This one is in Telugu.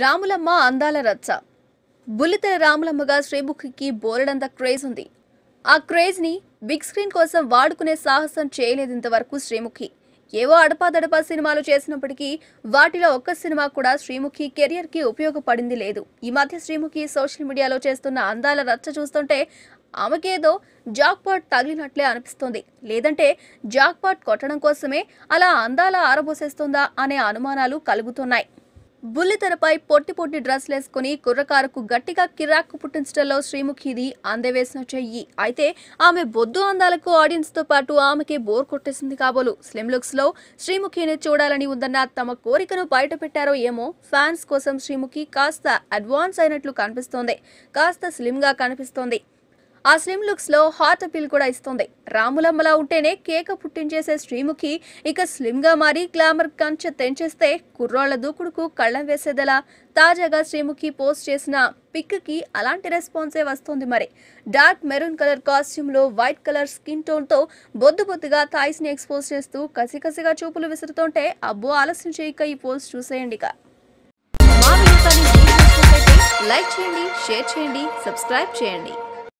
రాములమ్మ అందాల రచ్చ బుల్లితెర రాములమ్మగా శ్రీముఖికి బోలెడంత క్రేజ్ ఉంది ఆ క్రేజ్ని బిగ్ స్క్రీన్ కోసం వాడుకునే సాహసం చేయలేదు ఇంతవరకు శ్రీముఖి ఏవో అడపాదడపా సినిమాలు చేసినప్పటికీ వాటిలో ఒక్క సినిమా కూడా శ్రీముఖి కెరియర్కి ఉపయోగపడింది లేదు ఈ మధ్య శ్రీముఖి సోషల్ మీడియాలో చేస్తున్న అందాల రచ్చ చూస్తుంటే ఆమెకేదో జాక్పాట్ తగిలినట్లే అనిపిస్తుంది లేదంటే జాక్పాట్ కొట్టడం కోసమే అలా అందాల ఆరబోసేస్తుందా అనే అనుమానాలు కలుగుతున్నాయి బుల్లితెరపై పొట్టి పొట్టి డ్రెస్లేసుకుని కుర్రకారుకు గట్టిగా కిరాక్కు పుట్టించడంలో శ్రీముఖిది అందవేసిన చెయ్యి అయితే ఆమె బొద్దు అందాలకు ఆడియన్స్తో పాటు ఆమెకి బోర్ కొట్టేసింది కాబోలు స్లిమ్ లుక్స్లో శ్రీముఖిని చూడాలని ఉందన్న తమ కోరికను బయటపెట్టారో ఏమో ఫ్యాన్స్ కోసం శ్రీముఖి కాస్త అడ్వాన్స్ అయినట్లు కనిపిస్తోంది కాస్త స్లిమ్గా కనిపిస్తోంది ఆ స్లిమ్ లో హాట్ అపీల్ కూడా ఇస్తుంది రాములమ్మలా ఉంటేనే కేక పుట్టించేసే శ్రీముఖి ఇక స్లిమ్గా మారి గ్లామర్ కంచె తెంచేస్తే కుర్రాళ్ల దూకుడుకు కళ్ళం వేసేదలా తాజాగా శ్రీముఖి పోస్ట్ చేసిన పిక్కి అలాంటి రెస్పాన్సే వస్తుంది మరి డార్క్ మెరూన్ కలర్ కాస్ట్యూమ్లో వైట్ కలర్ స్కిన్ టోన్తో బొద్దు బొద్దుగా థాయిస్ని ఎక్స్పోజ్ చేస్తూ కసికసిగా చూపులు విసురుతుంటే అబ్బో ఆలస్యం చేయక ఈ పోస్ట్ చూసేయండి లైక్ చేయండి షేర్ చేయండి సబ్స్క్రైబ్ చేయండి